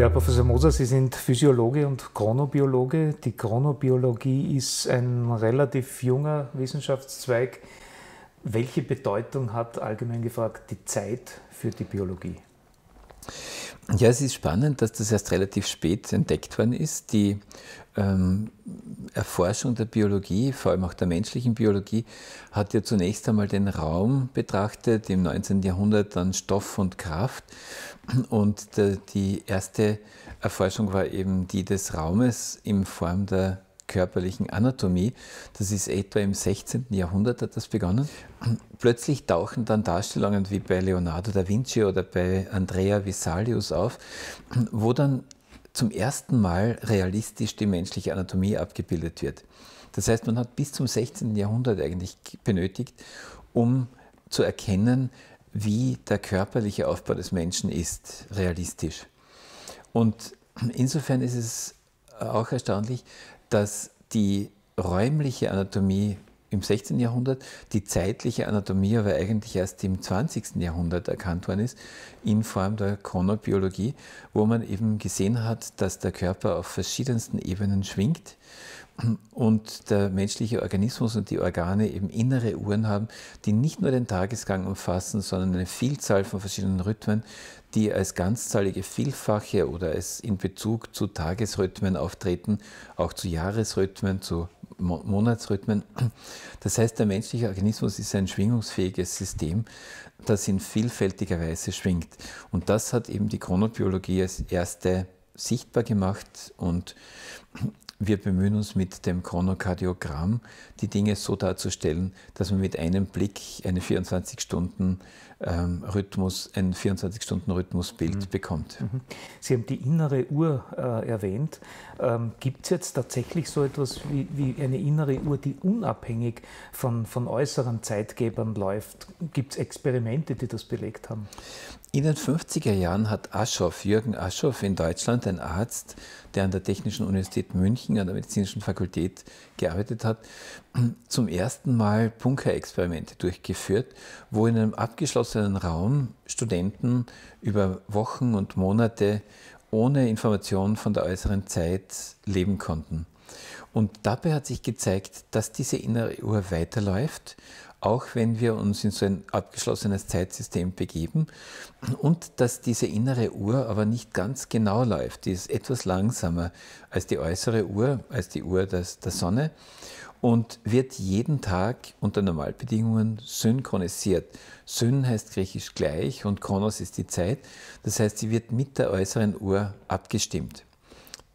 Ja, Professor Moser, Sie sind Physiologe und Chronobiologe. Die Chronobiologie ist ein relativ junger Wissenschaftszweig. Welche Bedeutung hat allgemein gefragt die Zeit für die Biologie? Ja, es ist spannend, dass das erst relativ spät entdeckt worden ist. Die ähm, Erforschung der Biologie, vor allem auch der menschlichen Biologie, hat ja zunächst einmal den Raum betrachtet, im 19. Jahrhundert dann Stoff und Kraft. Und der, die erste Erforschung war eben die des Raumes in Form der körperlichen Anatomie. Das ist etwa im 16. Jahrhundert hat das begonnen. Plötzlich tauchen dann Darstellungen wie bei Leonardo da Vinci oder bei Andrea Vesalius auf, wo dann zum ersten Mal realistisch die menschliche Anatomie abgebildet wird. Das heißt, man hat bis zum 16. Jahrhundert eigentlich benötigt, um zu erkennen, wie der körperliche Aufbau des Menschen ist, realistisch. Und insofern ist es auch erstaunlich, dass die räumliche Anatomie im 16. Jahrhundert, die zeitliche Anatomie aber eigentlich erst im 20. Jahrhundert erkannt worden ist, in Form der Chronobiologie, wo man eben gesehen hat, dass der Körper auf verschiedensten Ebenen schwingt und der menschliche Organismus und die Organe eben innere Uhren haben, die nicht nur den Tagesgang umfassen, sondern eine Vielzahl von verschiedenen Rhythmen, die als ganzzahlige Vielfache oder als in Bezug zu Tagesrhythmen auftreten, auch zu Jahresrhythmen, zu Monatsrhythmen. Das heißt, der menschliche Organismus ist ein schwingungsfähiges System, das in vielfältiger Weise schwingt. Und das hat eben die Chronobiologie als erste sichtbar gemacht und wir bemühen uns mit dem Chronokardiogramm, die Dinge so darzustellen, dass man mit einem Blick einen 24-Stunden-Rhythmus, ähm, ein 24-Stunden-Rhythmusbild mhm. bekommt. Mhm. Sie haben die innere Uhr äh, erwähnt. Ähm, Gibt es jetzt tatsächlich so etwas wie, wie, eine innere Uhr, die unabhängig von, von äußeren Zeitgebern läuft? Gibt es Experimente, die das belegt haben? In den 50er Jahren hat Aschoff, Jürgen Aschoff in Deutschland, ein Arzt, der an der Technischen Universität München, an der medizinischen Fakultät gearbeitet hat, zum ersten Mal Bunkerexperimente durchgeführt, wo in einem abgeschlossenen Raum Studenten über Wochen und Monate ohne Informationen von der äußeren Zeit leben konnten. Und dabei hat sich gezeigt, dass diese innere Uhr weiterläuft, auch wenn wir uns in so ein abgeschlossenes Zeitsystem begeben und dass diese innere Uhr aber nicht ganz genau läuft. Die ist etwas langsamer als die äußere Uhr, als die Uhr des, der Sonne und wird jeden Tag unter Normalbedingungen synchronisiert. Syn heißt griechisch gleich und Kronos ist die Zeit. Das heißt, sie wird mit der äußeren Uhr abgestimmt.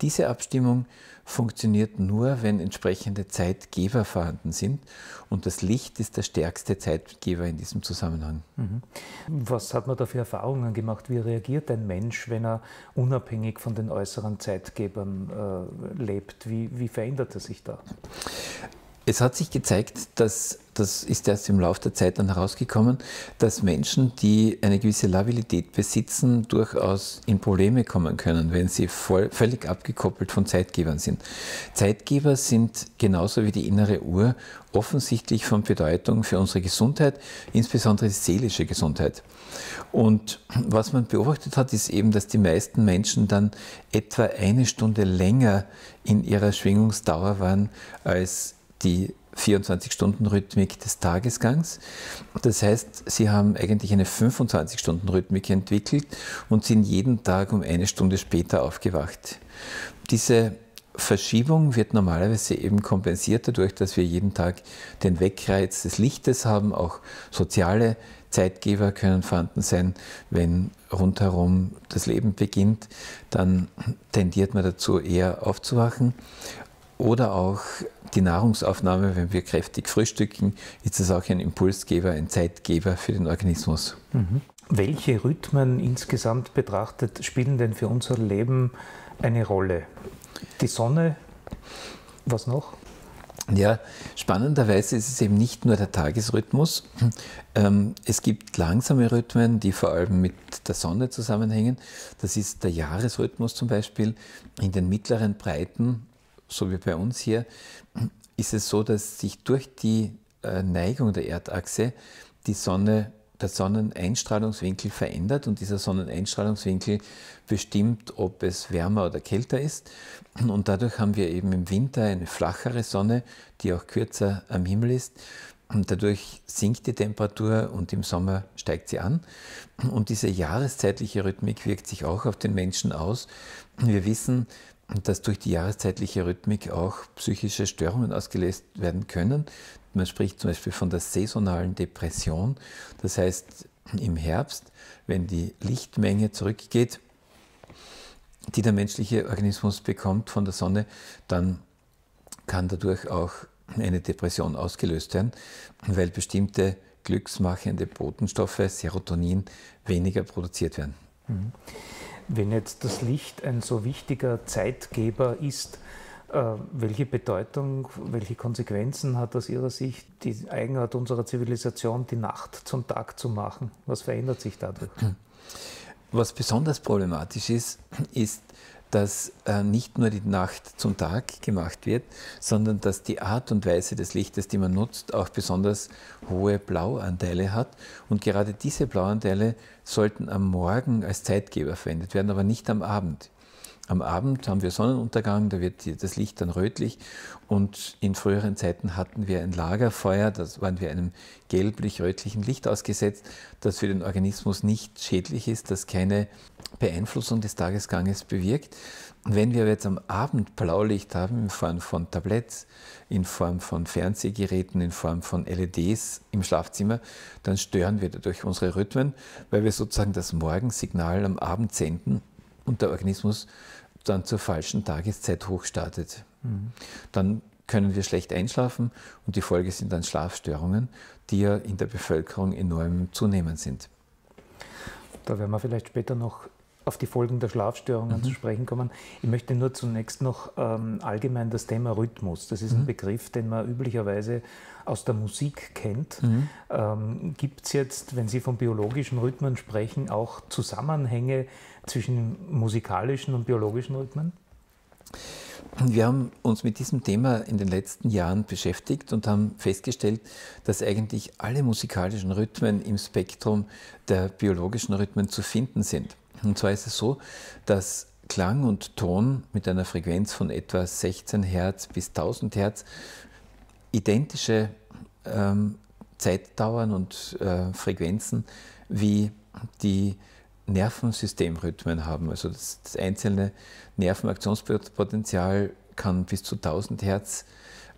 Diese Abstimmung funktioniert nur, wenn entsprechende Zeitgeber vorhanden sind und das Licht ist der stärkste Zeitgeber in diesem Zusammenhang. Mhm. Was hat man da für Erfahrungen gemacht? Wie reagiert ein Mensch, wenn er unabhängig von den äußeren Zeitgebern äh, lebt? Wie, wie verändert er sich da? Es hat sich gezeigt, dass, das ist erst im Laufe der Zeit dann herausgekommen, dass Menschen, die eine gewisse Labilität besitzen, durchaus in Probleme kommen können, wenn sie voll, völlig abgekoppelt von Zeitgebern sind. Zeitgeber sind genauso wie die innere Uhr offensichtlich von Bedeutung für unsere Gesundheit, insbesondere die seelische Gesundheit. Und was man beobachtet hat, ist eben, dass die meisten Menschen dann etwa eine Stunde länger in ihrer Schwingungsdauer waren als die 24-Stunden-Rhythmik des Tagesgangs. Das heißt, sie haben eigentlich eine 25-Stunden-Rhythmik entwickelt und sind jeden Tag um eine Stunde später aufgewacht. Diese Verschiebung wird normalerweise eben kompensiert dadurch, dass wir jeden Tag den Wegreiz des Lichtes haben. Auch soziale Zeitgeber können vorhanden sein. Wenn rundherum das Leben beginnt, dann tendiert man dazu, eher aufzuwachen. Oder auch die Nahrungsaufnahme, wenn wir kräftig frühstücken, ist es auch ein Impulsgeber, ein Zeitgeber für den Organismus. Mhm. Welche Rhythmen insgesamt betrachtet spielen denn für unser Leben eine Rolle? Die Sonne, was noch? Ja, spannenderweise ist es eben nicht nur der Tagesrhythmus. Ähm, es gibt langsame Rhythmen, die vor allem mit der Sonne zusammenhängen. Das ist der Jahresrhythmus zum Beispiel. In den mittleren Breiten so wie bei uns hier, ist es so, dass sich durch die äh, Neigung der Erdachse die Sonne, der Sonneneinstrahlungswinkel verändert und dieser Sonneneinstrahlungswinkel bestimmt, ob es wärmer oder kälter ist. Und dadurch haben wir eben im Winter eine flachere Sonne, die auch kürzer am Himmel ist. Und dadurch sinkt die Temperatur und im Sommer steigt sie an. Und diese jahreszeitliche Rhythmik wirkt sich auch auf den Menschen aus. Wir wissen, dass durch die jahreszeitliche Rhythmik auch psychische Störungen ausgelöst werden können. Man spricht zum Beispiel von der saisonalen Depression. Das heißt, im Herbst, wenn die Lichtmenge zurückgeht, die der menschliche Organismus bekommt von der Sonne, dann kann dadurch auch eine Depression ausgelöst werden, weil bestimmte glücksmachende Botenstoffe, Serotonin, weniger produziert werden. Mhm. Wenn jetzt das Licht ein so wichtiger Zeitgeber ist, äh, welche Bedeutung, welche Konsequenzen hat aus Ihrer Sicht die Eigenart unserer Zivilisation, die Nacht zum Tag zu machen? Was verändert sich dadurch? Was besonders problematisch ist, ist, dass äh, nicht nur die Nacht zum Tag gemacht wird, sondern dass die Art und Weise des Lichtes, die man nutzt, auch besonders hohe Blauanteile hat. Und gerade diese Blauanteile sollten am Morgen als Zeitgeber verwendet werden, aber nicht am Abend. Am Abend haben wir Sonnenuntergang, da wird das Licht dann rötlich und in früheren Zeiten hatten wir ein Lagerfeuer, das waren wir einem gelblich-rötlichen Licht ausgesetzt, das für den Organismus nicht schädlich ist, das keine Beeinflussung des Tagesganges bewirkt. Und wenn wir jetzt am Abend Blaulicht haben in Form von Tabletts, in Form von Fernsehgeräten, in Form von LEDs im Schlafzimmer, dann stören wir dadurch unsere Rhythmen, weil wir sozusagen das Morgensignal am Abend senden und der Organismus dann zur falschen Tageszeit hochstartet. Mhm. Dann können wir schlecht einschlafen und die Folge sind dann Schlafstörungen, die ja in der Bevölkerung enorm zunehmend sind. Da werden wir vielleicht später noch auf die Folgen der Schlafstörungen mhm. zu sprechen kommen. Ich möchte nur zunächst noch ähm, allgemein das Thema Rhythmus. Das ist mhm. ein Begriff, den man üblicherweise aus der Musik kennt. Mhm. Ähm, Gibt es jetzt, wenn Sie von biologischen Rhythmen sprechen, auch Zusammenhänge zwischen musikalischen und biologischen Rhythmen? Wir haben uns mit diesem Thema in den letzten Jahren beschäftigt und haben festgestellt, dass eigentlich alle musikalischen Rhythmen im Spektrum der biologischen Rhythmen zu finden sind. Und zwar ist es so, dass Klang und Ton mit einer Frequenz von etwa 16 Hertz bis 1000 Hertz identische ähm, Zeitdauern und äh, Frequenzen wie die Nervensystemrhythmen haben. Also das, das einzelne Nervenaktionspotenzial kann bis zu 1000 Hertz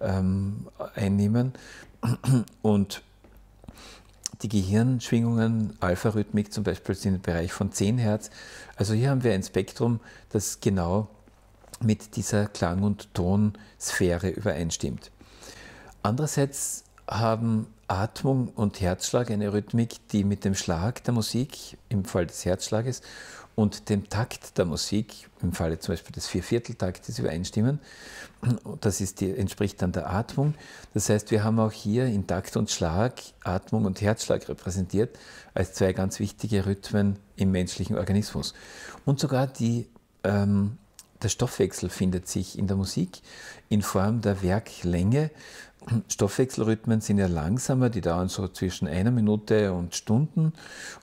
ähm, einnehmen und die Gehirnschwingungen, Alpha-Rhythmik zum Beispiel, sind im Bereich von 10 Hertz. Also hier haben wir ein Spektrum, das genau mit dieser Klang- und Tonsphäre übereinstimmt. Andererseits haben Atmung und Herzschlag eine Rhythmik, die mit dem Schlag der Musik, im Fall des Herzschlages, und dem Takt der Musik, im Falle zum Beispiel des Viervierteltaktes übereinstimmen. Das die, entspricht dann der Atmung. Das heißt, wir haben auch hier in Takt und Schlag Atmung und Herzschlag repräsentiert als zwei ganz wichtige Rhythmen im menschlichen Organismus. Und sogar die, ähm, der Stoffwechsel findet sich in der Musik in Form der Werklänge. Stoffwechselrhythmen sind ja langsamer, die dauern so zwischen einer Minute und Stunden.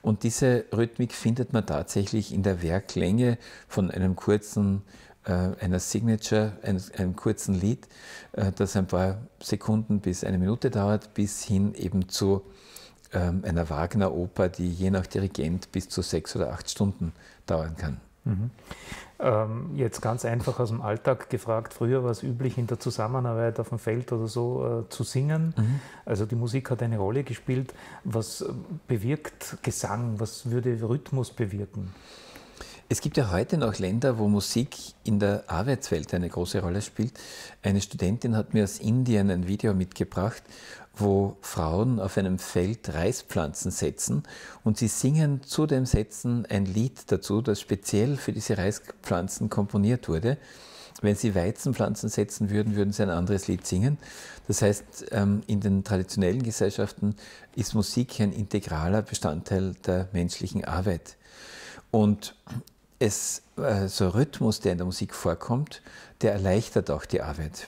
Und diese Rhythmik findet man tatsächlich in der Werklänge von einem kurzen, äh, einer Signature, einem, einem kurzen Lied, äh, das ein paar Sekunden bis eine Minute dauert, bis hin eben zu äh, einer Wagner-Oper, die je nach Dirigent bis zu sechs oder acht Stunden dauern kann. Mhm. Ähm, jetzt ganz einfach aus dem Alltag gefragt, früher war es üblich, in der Zusammenarbeit auf dem Feld oder so äh, zu singen. Mhm. Also die Musik hat eine Rolle gespielt. Was äh, bewirkt Gesang? Was würde Rhythmus bewirken? Es gibt ja heute noch Länder, wo Musik in der Arbeitswelt eine große Rolle spielt. Eine Studentin hat mir aus Indien ein Video mitgebracht, wo Frauen auf einem Feld Reispflanzen setzen und sie singen zu dem Setzen ein Lied dazu, das speziell für diese Reispflanzen komponiert wurde. Wenn sie Weizenpflanzen setzen würden, würden sie ein anderes Lied singen. Das heißt, ähm, in den traditionellen Gesellschaften ist Musik ein integraler Bestandteil der menschlichen Arbeit. Und es, äh, so Rhythmus, der in der Musik vorkommt, der erleichtert auch die Arbeit.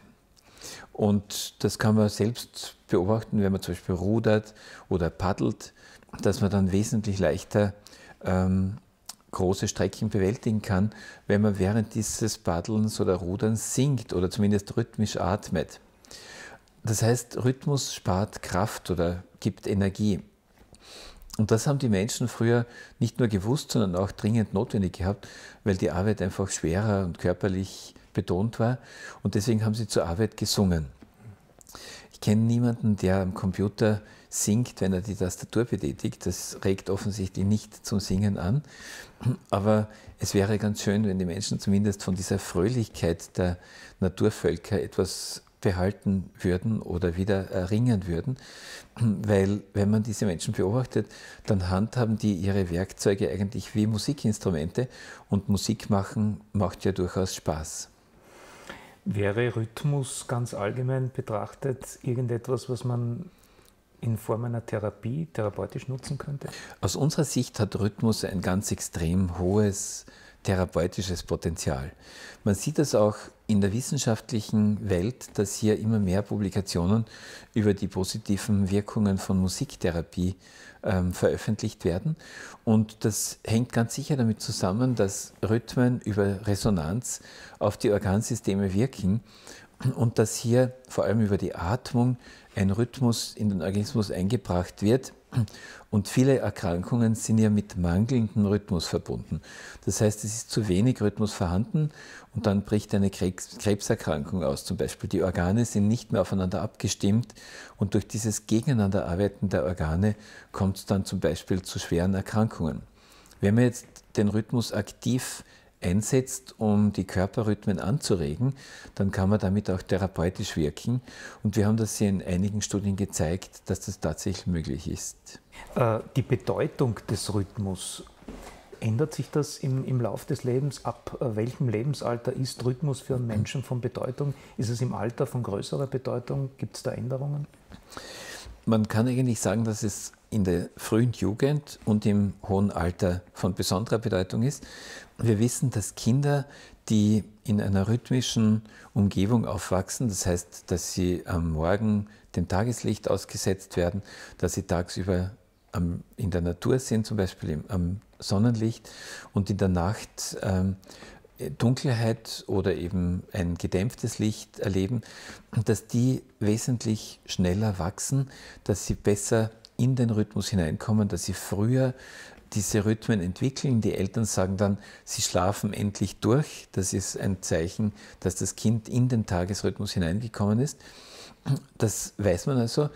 Und das kann man selbst beobachten, wenn man zum Beispiel rudert oder paddelt, dass man dann wesentlich leichter ähm, große Strecken bewältigen kann, wenn man während dieses Paddelns oder Ruderns singt oder zumindest rhythmisch atmet. Das heißt, Rhythmus spart Kraft oder gibt Energie. Und das haben die Menschen früher nicht nur gewusst, sondern auch dringend notwendig gehabt, weil die Arbeit einfach schwerer und körperlich betont war und deswegen haben sie zur Arbeit gesungen. Ich kenne niemanden, der am Computer singt, wenn er die Tastatur betätigt. Das regt offensichtlich nicht zum Singen an. Aber es wäre ganz schön, wenn die Menschen zumindest von dieser Fröhlichkeit der Naturvölker etwas behalten würden oder wieder erringen würden. Weil wenn man diese Menschen beobachtet, dann handhaben die ihre Werkzeuge eigentlich wie Musikinstrumente und Musik machen macht ja durchaus Spaß. Wäre Rhythmus ganz allgemein betrachtet irgendetwas, was man in Form einer Therapie therapeutisch nutzen könnte? Aus unserer Sicht hat Rhythmus ein ganz extrem hohes therapeutisches Potenzial. Man sieht das auch in der wissenschaftlichen Welt, dass hier immer mehr Publikationen über die positiven Wirkungen von Musiktherapie ähm, veröffentlicht werden. Und das hängt ganz sicher damit zusammen, dass Rhythmen über Resonanz auf die Organsysteme wirken und dass hier vor allem über die Atmung ein Rhythmus in den Organismus eingebracht wird, und viele Erkrankungen sind ja mit mangelndem Rhythmus verbunden. Das heißt, es ist zu wenig Rhythmus vorhanden und dann bricht eine Krebserkrankung aus zum Beispiel. Die Organe sind nicht mehr aufeinander abgestimmt und durch dieses Gegeneinanderarbeiten der Organe kommt es dann zum Beispiel zu schweren Erkrankungen. Wenn man jetzt den Rhythmus aktiv einsetzt, um die Körperrhythmen anzuregen, dann kann man damit auch therapeutisch wirken. Und wir haben das hier in einigen Studien gezeigt, dass das tatsächlich möglich ist. Äh, die Bedeutung des Rhythmus, ändert sich das im, im Lauf des Lebens? Ab äh, welchem Lebensalter ist Rhythmus für einen Menschen von Bedeutung? Ist es im Alter von größerer Bedeutung? Gibt es da Änderungen? man kann eigentlich sagen, dass es in der frühen Jugend und im hohen Alter von besonderer Bedeutung ist. Wir wissen, dass Kinder, die in einer rhythmischen Umgebung aufwachsen, das heißt, dass sie am Morgen dem Tageslicht ausgesetzt werden, dass sie tagsüber am, in der Natur sind, zum Beispiel im, am Sonnenlicht und in der Nacht ähm, Dunkelheit oder eben ein gedämpftes Licht erleben, dass die wesentlich schneller wachsen, dass sie besser in den Rhythmus hineinkommen, dass sie früher diese Rhythmen entwickeln. Die Eltern sagen dann, sie schlafen endlich durch. Das ist ein Zeichen, dass das Kind in den Tagesrhythmus hineingekommen ist. Das weiß man also,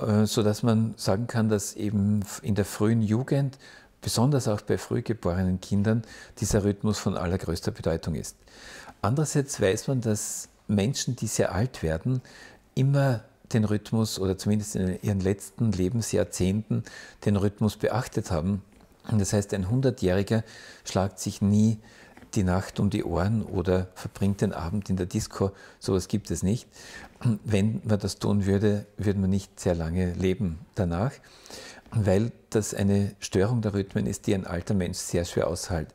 äh, sodass man sagen kann, dass eben in der frühen Jugend besonders auch bei frühgeborenen Kindern dieser Rhythmus von allergrößter Bedeutung ist. Andererseits weiß man, dass Menschen, die sehr alt werden, immer den Rhythmus oder zumindest in ihren letzten Lebensjahrzehnten den Rhythmus beachtet haben. das heißt, ein 100-Jähriger schlagt sich nie die Nacht um die Ohren oder verbringt den Abend in der Disco. Sowas gibt es nicht. Wenn man das tun würde, würde man nicht sehr lange leben danach weil das eine Störung der Rhythmen ist, die ein alter Mensch sehr schwer aushält.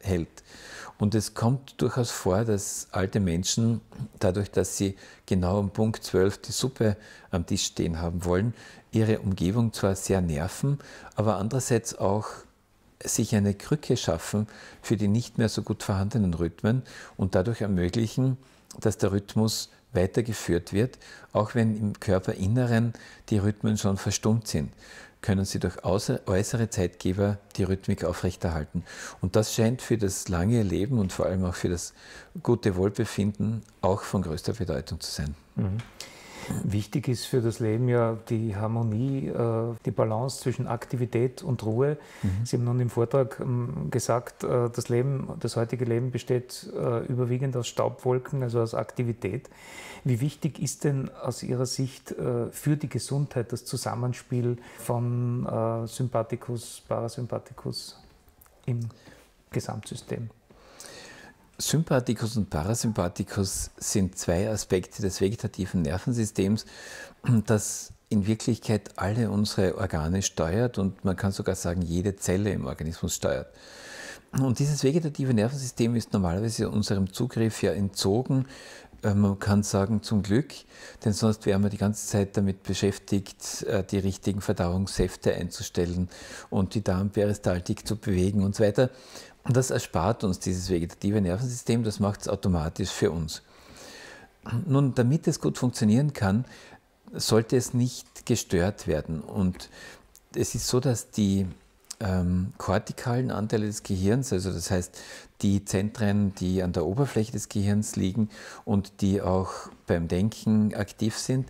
Und es kommt durchaus vor, dass alte Menschen, dadurch, dass sie genau um Punkt 12 die Suppe am Tisch stehen haben wollen, ihre Umgebung zwar sehr nerven, aber andererseits auch sich eine Krücke schaffen für die nicht mehr so gut vorhandenen Rhythmen und dadurch ermöglichen, dass der Rhythmus weitergeführt wird, auch wenn im Körperinneren die Rhythmen schon verstummt sind können sie durch äußere Zeitgeber die Rhythmik aufrechterhalten. Und das scheint für das lange Leben und vor allem auch für das gute Wohlbefinden auch von größter Bedeutung zu sein. Mhm. Wichtig ist für das Leben ja die Harmonie, äh, die Balance zwischen Aktivität und Ruhe. Mhm. Sie haben nun im Vortrag ähm, gesagt, äh, das Leben, das heutige Leben besteht äh, überwiegend aus Staubwolken, also aus Aktivität. Wie wichtig ist denn aus Ihrer Sicht für die Gesundheit das Zusammenspiel von Sympathikus, Parasympathikus im Gesamtsystem? Sympathikus und Parasympathikus sind zwei Aspekte des vegetativen Nervensystems, das in Wirklichkeit alle unsere Organe steuert und man kann sogar sagen, jede Zelle im Organismus steuert. Und dieses vegetative Nervensystem ist normalerweise unserem Zugriff ja entzogen. Äh, man kann sagen, zum Glück, denn sonst wären wir die ganze Zeit damit beschäftigt, äh, die richtigen Verdauungssäfte einzustellen und die Darmperistaltik zu bewegen und so weiter das erspart uns dieses vegetative Nervensystem, das macht es automatisch für uns. Nun, damit es gut funktionieren kann, sollte es nicht gestört werden. Und es ist so, dass die ähm, kortikalen Anteile des Gehirns, also das heißt die Zentren, die an der Oberfläche des Gehirns liegen und die auch beim Denken aktiv sind,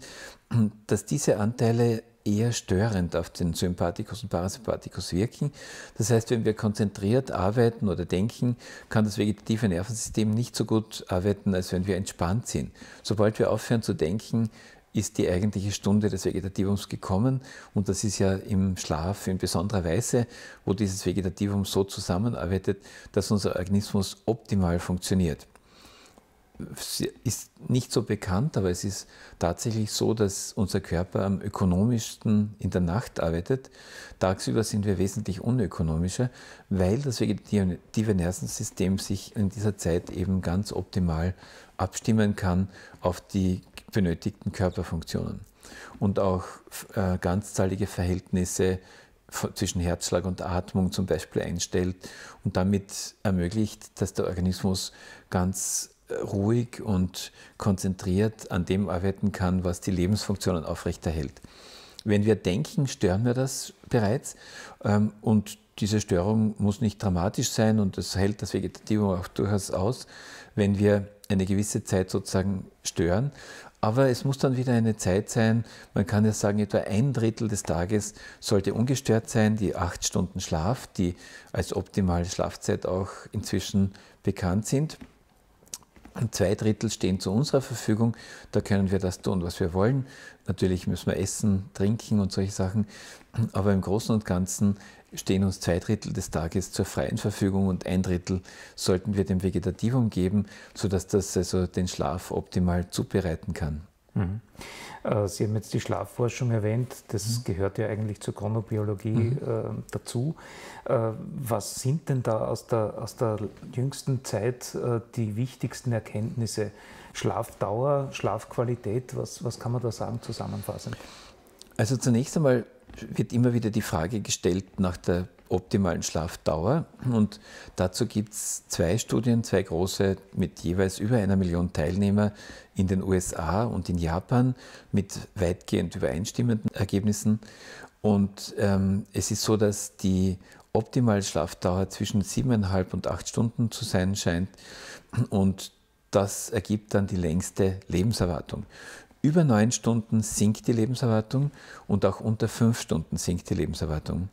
dass diese Anteile eher störend auf den Sympathikus und Parasympathikus wirken. Das heißt, wenn wir konzentriert arbeiten oder denken, kann das vegetative Nervensystem nicht so gut arbeiten, als wenn wir entspannt sind. Sobald wir aufhören zu denken, ist die eigentliche Stunde des Vegetativums gekommen und das ist ja im Schlaf in besonderer Weise, wo dieses Vegetativum so zusammenarbeitet, dass unser Organismus optimal funktioniert ist nicht so bekannt, aber es ist tatsächlich so, dass unser Körper am ökonomischsten in der Nacht arbeitet. Tagsüber sind wir wesentlich unökonomischer, weil das vegetative Nervensystem sich in dieser Zeit eben ganz optimal abstimmen kann auf die benötigten Körperfunktionen. Und auch äh, ganzzahlige Verhältnisse zwischen Herzschlag und Atmung zum Beispiel einstellt und damit ermöglicht, dass der Organismus ganz ruhig und konzentriert an dem arbeiten kann, was die Lebensfunktionen aufrechterhält. Wenn wir denken, stören wir das bereits ähm, und diese Störung muss nicht dramatisch sein und das hält das Vegetativum auch durchaus aus, wenn wir eine gewisse Zeit sozusagen stören. Aber es muss dann wieder eine Zeit sein, man kann ja sagen, etwa ein Drittel des Tages sollte ungestört sein, die acht Stunden Schlaf, die als optimale Schlafzeit auch inzwischen bekannt sind. Zwei Drittel stehen zu unserer Verfügung, da können wir das tun, was wir wollen. Natürlich müssen wir essen, trinken und solche Sachen, aber im Großen und Ganzen stehen uns zwei Drittel des Tages zur freien Verfügung und ein Drittel sollten wir dem Vegetativum geben, sodass das also den Schlaf optimal zubereiten kann. Mhm. Äh, Sie haben jetzt die Schlafforschung erwähnt, das mhm. gehört ja eigentlich zur Chronobiologie mhm. äh, dazu. Äh, was sind denn da aus der, aus der jüngsten Zeit äh, die wichtigsten Erkenntnisse? Schlafdauer, Schlafqualität, was, was kann man da sagen zusammenfassend? Also zunächst einmal wird immer wieder die Frage gestellt nach der optimalen Schlafdauer. Und dazu gibt es zwei Studien, zwei große mit jeweils über einer Million Teilnehmer in den USA und in Japan mit weitgehend übereinstimmenden Ergebnissen. Und ähm, es ist so, dass die optimale Schlafdauer zwischen siebeneinhalb und acht Stunden zu sein scheint. Und das ergibt dann die längste Lebenserwartung. Über neun Stunden sinkt die Lebenserwartung und auch unter fünf Stunden sinkt die Lebenserwartung.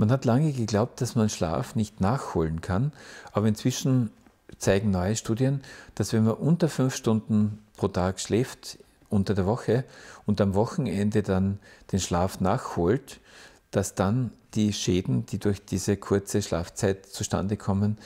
Man hat lange geglaubt, dass man Schlaf nicht nachholen kann, aber inzwischen zeigen neue Studien, dass wenn man unter fünf Stunden pro Tag schläft unter der Woche und am Wochenende dann den Schlaf nachholt, dass dann die Schäden, die durch diese kurze Schlafzeit zustande kommen,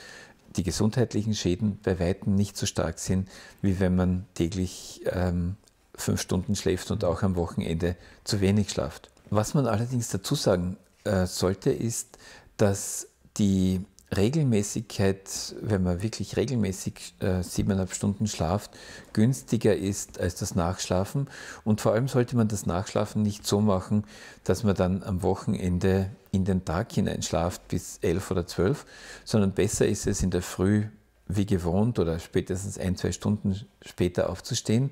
die gesundheitlichen Schäden bei weitem nicht so stark sind, wie wenn man täglich ähm, fünf Stunden schläft und auch am Wochenende zu wenig schlaft. Was man allerdings dazu sagen äh, sollte, ist, dass die Regelmäßigkeit, wenn man wirklich regelmäßig äh, siebeneinhalb Stunden schlaft, günstiger ist als das Nachschlafen. Und vor allem sollte man das Nachschlafen nicht so machen, dass man dann am Wochenende in den Tag hineinschlaft bis elf oder zwölf, sondern besser ist es in der Früh wie gewohnt oder spätestens ein, zwei Stunden später aufzustehen,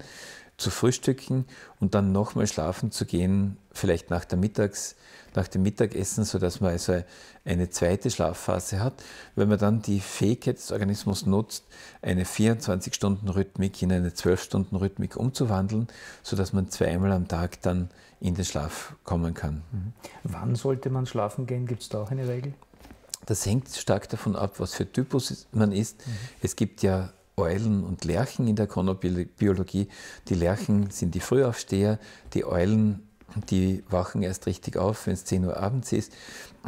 zu frühstücken und dann nochmal schlafen zu gehen, vielleicht nach, der Mittags, nach dem Mittagessen, sodass man also eine zweite Schlafphase hat. Wenn man dann die Fähigkeit des Organismus nutzt, eine 24-Stunden-Rhythmik in eine 12-Stunden-Rhythmik umzuwandeln, sodass man zweimal am Tag dann in den Schlaf kommen kann. Mhm. Wann sollte man schlafen gehen? Gibt es da auch eine Regel? Das hängt stark davon ab, was für Typus man ist. Mhm. Es gibt ja Eulen und Lerchen in der Chronobiologie. Die Lerchen sind die Frühaufsteher, die Eulen, die wachen erst richtig auf, wenn es 10 Uhr abends ist.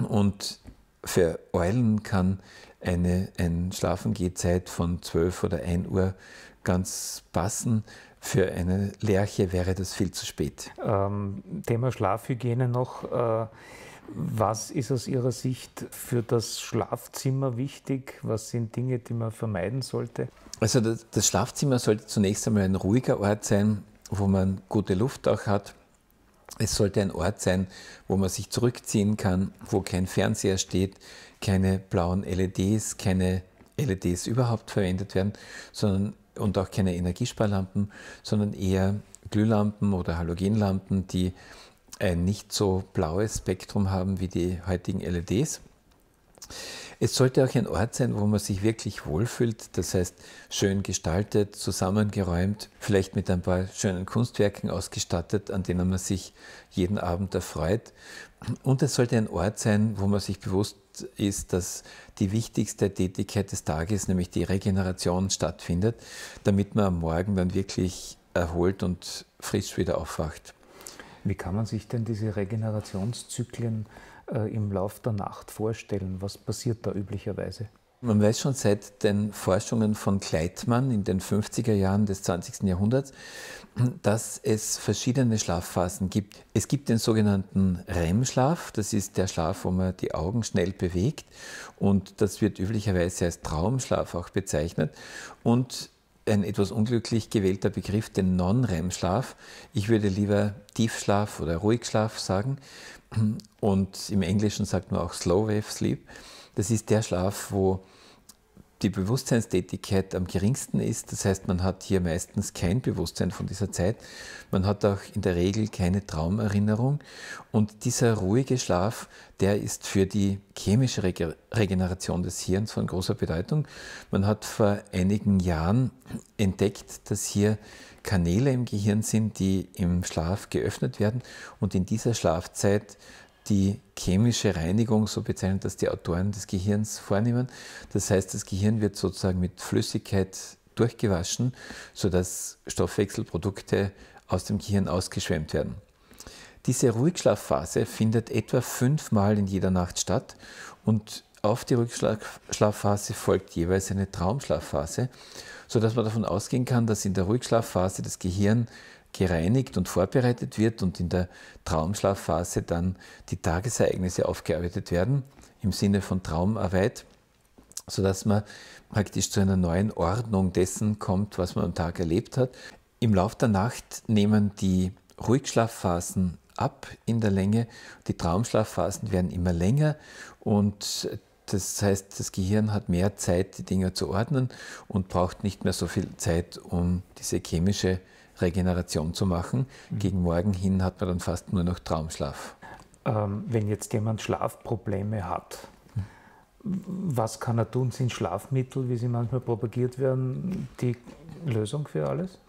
Und für Eulen kann eine, eine Schlafengehzeit von 12 oder 1 Uhr ganz passen. Für eine Lerche wäre das viel zu spät. Ähm, Thema Schlafhygiene noch. Äh was ist aus Ihrer Sicht für das Schlafzimmer wichtig? Was sind Dinge, die man vermeiden sollte? Also das, Schlafzimmer sollte zunächst einmal ein ruhiger Ort sein, wo man gute Luft auch hat. Es sollte ein Ort sein, wo man sich zurückziehen kann, wo kein Fernseher steht, keine blauen LEDs, keine LEDs überhaupt verwendet werden, sondern und auch keine Energiesparlampen, sondern eher Glühlampen oder Halogenlampen, die ein nicht so blaues Spektrum haben wie die heutigen LEDs. Es sollte auch ein Ort sein, wo man sich wirklich wohlfühlt, das heißt schön gestaltet, zusammengeräumt, vielleicht mit ein paar schönen Kunstwerken ausgestattet, an denen man sich jeden Abend erfreut. Und es sollte ein Ort sein, wo man sich bewusst ist, dass die wichtigste Tätigkeit des Tages, nämlich die Regeneration, stattfindet, damit man am Morgen dann wirklich erholt und frisch wieder aufwacht. Wie kann man sich denn diese Regenerationszyklen äh, im Lauf der Nacht vorstellen? Was passiert da üblicherweise? Man weiß schon seit den Forschungen von Kleitmann in den 50er Jahren des 20. Jahrhunderts, dass es verschiedene Schlafphasen gibt. Es gibt den sogenannten REM-Schlaf, das ist der Schlaf, wo man die Augen schnell bewegt und das wird üblicherweise als Traumschlaf auch bezeichnet. Und ein etwas unglücklich gewählter Begriff, den Non-REM-Schlaf. Ich würde lieber Tiefschlaf oder Ruhigschlaf sagen. Und im Englischen sagt man auch Slow Wave Sleep. Das ist der Schlaf, wo die Bewusstseinstätigkeit am geringsten ist. Das heißt, man hat hier meistens kein Bewusstsein von dieser Zeit. Man hat auch in der Regel keine Traumerinnerung. Und dieser ruhige Schlaf, der ist für die chemische Regeneration des Hirns von großer Bedeutung. Man hat vor einigen Jahren entdeckt, dass hier Kanäle im Gehirn sind, die im Schlaf geöffnet werden und in dieser Schlafzeit die chemische Reinigung, so bezeichnet das die Autoren des Gehirns, vornehmen. Das heißt, das Gehirn wird sozusagen mit Flüssigkeit durchgewaschen, sodass Stoffwechselprodukte aus dem Gehirn ausgeschwemmt werden. Diese Ruhigschlafphase findet etwa fünfmal in jeder Nacht statt und auf die Rückschlafphase folgt jeweils eine Traumschlafphase, sodass man davon ausgehen kann, dass in der Rückschlafphase das Gehirn gereinigt und vorbereitet wird und in der Traumschlafphase dann die Tagesereignisse aufgearbeitet werden im Sinne von Traumarbeit, sodass man praktisch zu einer neuen Ordnung dessen kommt, was man am Tag erlebt hat. Im Lauf der Nacht nehmen die Ruhigschlafphasen ab in der Länge, die Traumschlafphasen werden immer länger und das heißt, das Gehirn hat mehr Zeit, die Dinge zu ordnen und braucht nicht mehr so viel Zeit, um diese chemische Regeneration zu machen. Mhm. Gegen morgen hin hat man dann fast nur noch Traumschlaf. Ähm, wenn jetzt jemand Schlafprobleme hat, was kann er tun? Sind Schlafmittel, wie sie manchmal propagiert werden, die Lösung für alles?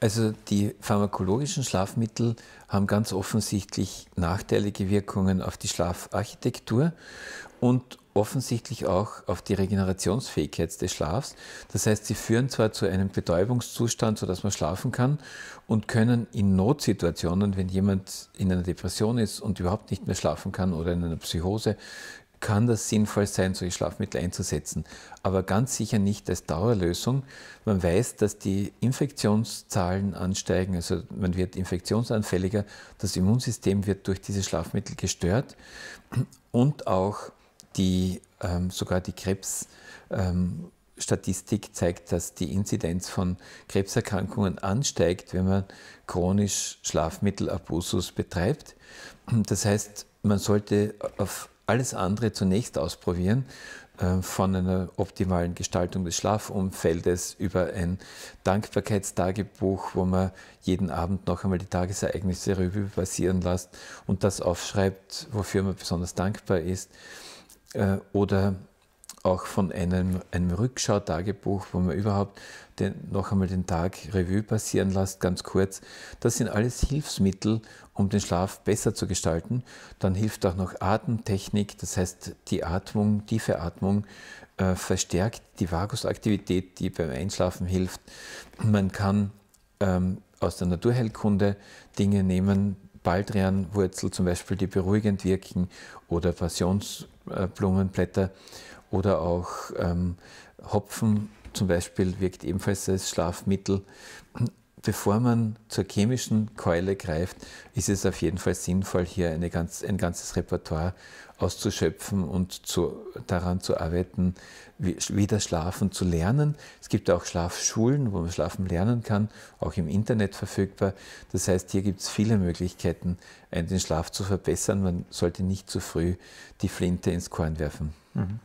Also die pharmakologischen Schlafmittel haben ganz offensichtlich nachteilige Wirkungen auf die Schlafarchitektur und offensichtlich auch auf die Regenerationsfähigkeit des Schlafs. Das heißt, sie führen zwar zu einem Betäubungszustand, sodass man schlafen kann und können in Notsituationen, wenn jemand in einer Depression ist und überhaupt nicht mehr schlafen kann oder in einer Psychose, kann das sinnvoll sein, solche Schlafmittel einzusetzen, aber ganz sicher nicht als Dauerlösung. Man weiß, dass die Infektionszahlen ansteigen, also man wird infektionsanfälliger, das Immunsystem wird durch diese Schlafmittel gestört und auch die ähm, sogar die Krebsstatistik ähm, zeigt, dass die Inzidenz von Krebserkrankungen ansteigt, wenn man chronisch Schlafmittelabusus betreibt. Das heißt, man sollte auf alles andere zunächst ausprobieren, ähm, von einer optimalen Gestaltung des Schlafumfeldes über ein Dankbarkeitstagebuch, wo man jeden Abend noch einmal die Tagesereignisse Revue passieren lässt und das aufschreibt, wofür man besonders dankbar ist äh, oder auch von einem, einem Rückschau-Tagebuch, wo man überhaupt den, noch einmal den Tag Revue passieren lässt, ganz kurz. Das sind alles Hilfsmittel, um den Schlaf besser zu gestalten. Dann hilft auch noch Atemtechnik, das heißt die Atmung, tiefe Atmung äh, verstärkt die Vagusaktivität, die beim Einschlafen hilft. Man kann ähm, aus der Naturheilkunde Dinge nehmen, Baldrianwurzel zum Beispiel, die beruhigend wirken oder Passionsblumenblätter oder auch ähm, Hopfen zum Beispiel wirkt ebenfalls als Schlafmittel. Bevor man zur chemischen Keule greift, ist es auf jeden Fall sinnvoll, hier ganz, ein ganzes Repertoire auszuschöpfen und zu, daran zu arbeiten, wie, wieder schlafen zu lernen. Es gibt auch Schlafschulen, wo man schlafen lernen kann, auch im Internet verfügbar. Das heißt, hier gibt es viele Möglichkeiten, den Schlaf zu verbessern. Man sollte nicht zu früh die Flinte ins Korn werfen. Mhm.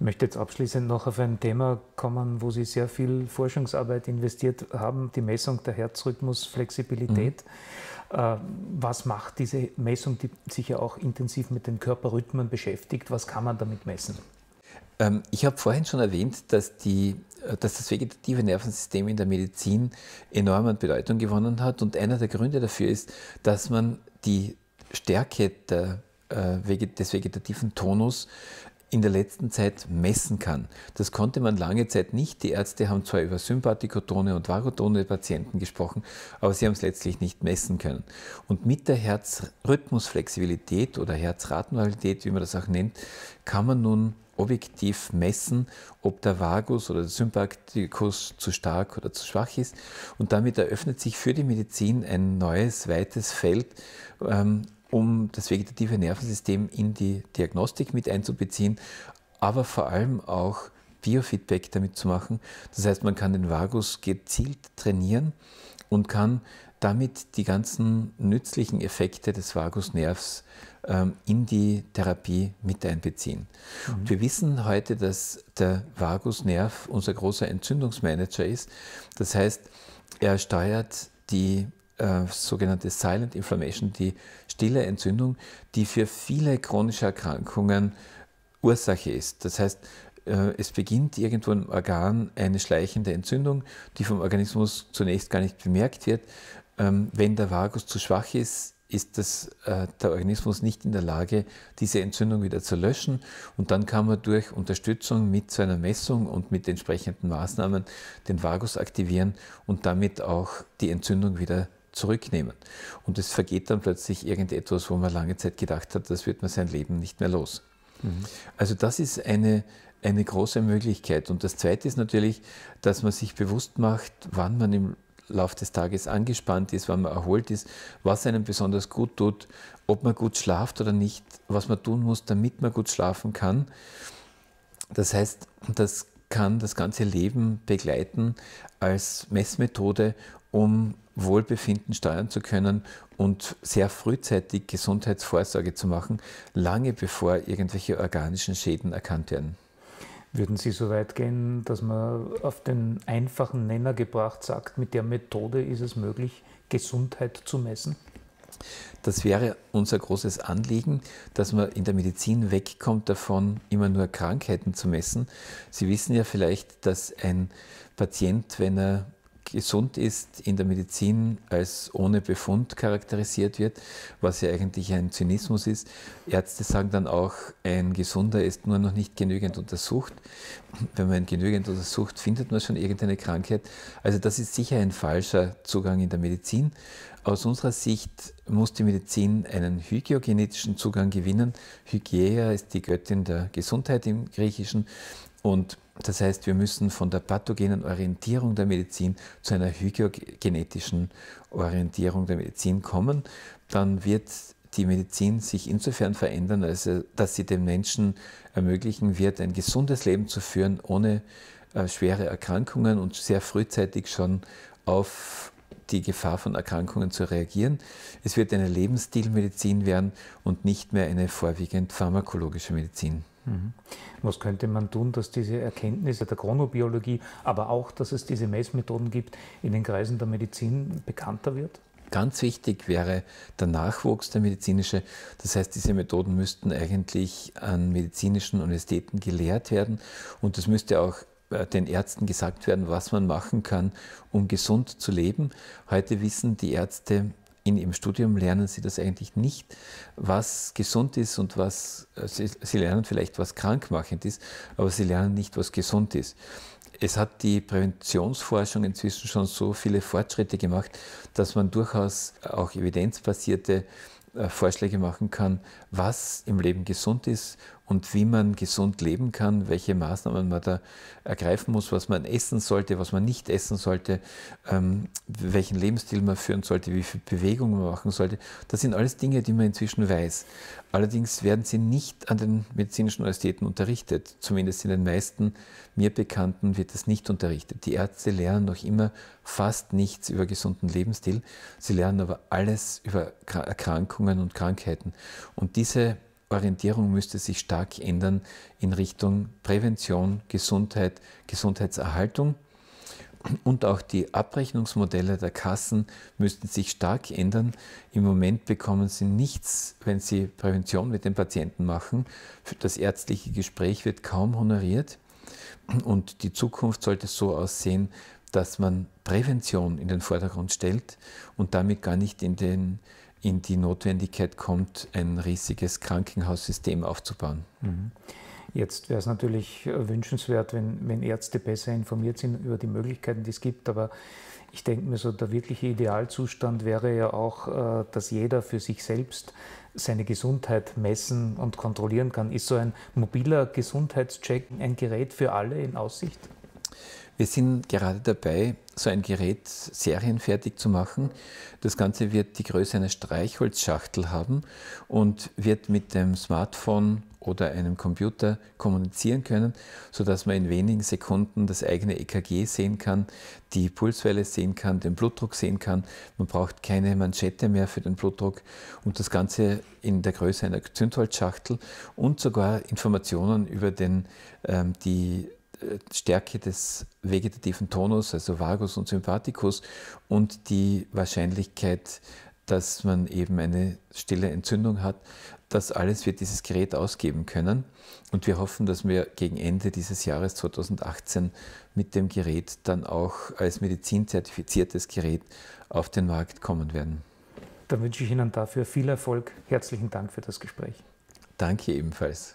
Ich möchte jetzt abschließend noch auf ein Thema kommen, wo Sie sehr viel Forschungsarbeit investiert haben, die Messung der Herzrhythmusflexibilität. Mhm. Äh, was macht diese Messung, die sich ja auch intensiv mit den Körperrhythmen beschäftigt? Was kann man damit messen? Ähm, ich habe vorhin schon erwähnt, dass, die, äh, dass das vegetative Nervensystem in der Medizin enorm an Bedeutung gewonnen hat. Und einer der Gründe dafür ist, dass man die Stärke der äh, des vegetativen Tonus in der letzten Zeit messen kann. Das konnte man lange Zeit nicht. Die Ärzte haben zwar über Sympathikotone und Vagotone Patienten gesprochen, aber sie haben es letztlich nicht messen können. Und mit der Herzrhythmusflexibilität oder Herzratenvariabilität, wie man das auch nennt, kann man nun objektiv messen, ob der Vagus oder der Sympathikus zu stark oder zu schwach ist. Und damit eröffnet sich für die Medizin ein neues, weites Feld, ähm, um das vegetative Nervensystem in die Diagnostik mit einzubeziehen, aber vor allem auch Biofeedback damit zu machen. Das heißt, man kann den Vagus gezielt trainieren und kann damit die ganzen nützlichen Effekte des Vagusnervs ähm, in die Therapie mit einbeziehen. Mhm. wir wissen heute, dass der Vagusnerv unser großer Entzündungsmanager ist. Das heißt, er steuert die äh, sogenannte Silent Inflammation, die stille Entzündung, die für viele chronische Erkrankungen Ursache ist. Das heißt, äh, es beginnt irgendwo im Organ eine schleichende Entzündung, die vom Organismus zunächst gar nicht bemerkt wird. Ähm, wenn der Vagus zu schwach ist, ist das, äh, der Organismus nicht in der Lage, diese Entzündung wieder zu löschen. Und dann kann man durch Unterstützung mit so einer Messung und mit entsprechenden Maßnahmen den Vagus aktivieren und damit auch die Entzündung wieder zurücknehmen. Und es vergeht dann plötzlich irgendetwas, wo man lange Zeit gedacht hat, das wird man sein Leben nicht mehr los. Mhm. Also das ist eine, eine große Möglichkeit. Und das Zweite ist natürlich, dass man sich bewusst macht, wann man im Lauf des Tages angespannt ist, wann man erholt ist, was einem besonders gut tut, ob man gut schlaft oder nicht, was man tun muss, damit man gut schlafen kann. Das heißt, das kann das ganze Leben begleiten als Messmethode um Wohlbefinden steuern zu können und sehr frühzeitig Gesundheitsvorsorge zu machen, lange bevor irgendwelche organischen Schäden erkannt werden. Würden Sie so weit gehen, dass man auf den einfachen Nenner gebracht sagt, mit der Methode ist es möglich, Gesundheit zu messen? Das wäre unser großes Anliegen, dass man in der Medizin wegkommt davon, immer nur Krankheiten zu messen. Sie wissen ja vielleicht, dass ein Patient, wenn er gesund ist, in der Medizin als ohne Befund charakterisiert wird, was ja eigentlich ein Zynismus ist. Ärzte sagen dann auch, ein Gesunder ist nur noch nicht genügend untersucht. Wenn man genügend untersucht, findet man schon irgendeine Krankheit. Also das ist sicher ein falscher Zugang in der Medizin. Aus unserer Sicht muss die Medizin einen hygiogenetischen Zugang gewinnen. Hygieia ist die Göttin der Gesundheit im Griechischen und das heißt, wir müssen von der pathogenen Orientierung der Medizin zu einer hygiogenetischen Orientierung der Medizin kommen. Dann wird die Medizin sich insofern verändern, als, äh, dass sie dem Menschen ermöglichen wird, ein gesundes Leben zu führen, ohne äh, schwere Erkrankungen und sehr frühzeitig schon auf die Gefahr von Erkrankungen zu reagieren. Es wird eine Lebensstilmedizin werden und nicht mehr eine vorwiegend pharmakologische Medizin. Mhm. Was könnte man tun, dass diese Erkenntnisse der Chronobiologie, aber auch, dass es diese Messmethoden gibt, in den Kreisen der Medizin bekannter wird? Ganz wichtig wäre der Nachwuchs der medizinische. Das heißt, diese Methoden müssten eigentlich an medizinischen Universitäten gelehrt werden und es müsste auch äh, den Ärzten gesagt werden, was man machen kann, um gesund zu leben. Heute wissen die Ärzte in ihrem Studium lernen sie das eigentlich nicht, was gesund ist und was, äh, sie, sie lernen vielleicht, was krankmachend ist, aber sie lernen nicht, was gesund ist. Es hat die Präventionsforschung inzwischen schon so viele Fortschritte gemacht, dass man durchaus auch evidenzbasierte äh, Vorschläge machen kann, was im Leben gesund ist und wie man gesund leben kann, welche Maßnahmen man da ergreifen muss, was man essen sollte, was man nicht essen sollte, ähm, welchen Lebensstil man führen sollte, wie viel Bewegung man machen sollte. Das sind alles Dinge, die man inzwischen weiß. Allerdings werden sie nicht an den medizinischen Universitäten unterrichtet. Zumindest in den meisten mir bekannten wird das nicht unterrichtet. Die Ärzte lernen noch immer fast nichts über gesunden Lebensstil. Sie lernen aber alles über Erkrankungen und Krankheiten. Und diese Orientierung müsste sich stark ändern in Richtung Prävention, Gesundheit, Gesundheitserhaltung. Und auch die Abrechnungsmodelle der Kassen müssten sich stark ändern. Im Moment bekommen sie nichts, wenn sie Prävention mit den Patienten machen. Das ärztliche Gespräch wird kaum honoriert. Und die Zukunft sollte so aussehen, dass man Prävention in den Vordergrund stellt und damit gar nicht in den in die Notwendigkeit kommt, ein riesiges Krankenhaussystem aufzubauen. Mhm. Jetzt wäre es natürlich äh, wünschenswert, wenn, wenn Ärzte besser informiert sind über die Möglichkeiten, die es gibt. Aber ich denke mir so, der wirkliche Idealzustand wäre ja auch, äh, dass jeder für sich selbst seine Gesundheit messen und kontrollieren kann. Ist so ein mobiler Gesundheitscheck ein Gerät für alle in Aussicht? Wir sind gerade dabei, so ein Gerät serienfertig zu machen. Das Ganze wird die Größe einer Streichholzschachtel haben und wird mit dem Smartphone oder einem Computer kommunizieren können, sodass man in wenigen Sekunden das eigene EKG sehen kann, die Pulswelle sehen kann, den Blutdruck sehen kann. Man braucht keine Manschette mehr für den Blutdruck und das Ganze in der Größe einer Zündholzschachtel und sogar Informationen über den, ähm, die äh, Stärke des vegetativen Tonus, also Vagus und Sympathikus, und die Wahrscheinlichkeit, dass man eben eine stille Entzündung hat. Das alles wird dieses Gerät ausgeben können. Und wir hoffen, dass wir gegen Ende dieses Jahres 2018 mit dem Gerät dann auch als medizinzertifiziertes Gerät auf den Markt kommen werden. Dann wünsche ich Ihnen dafür viel Erfolg. Herzlichen Dank für das Gespräch. Danke ebenfalls.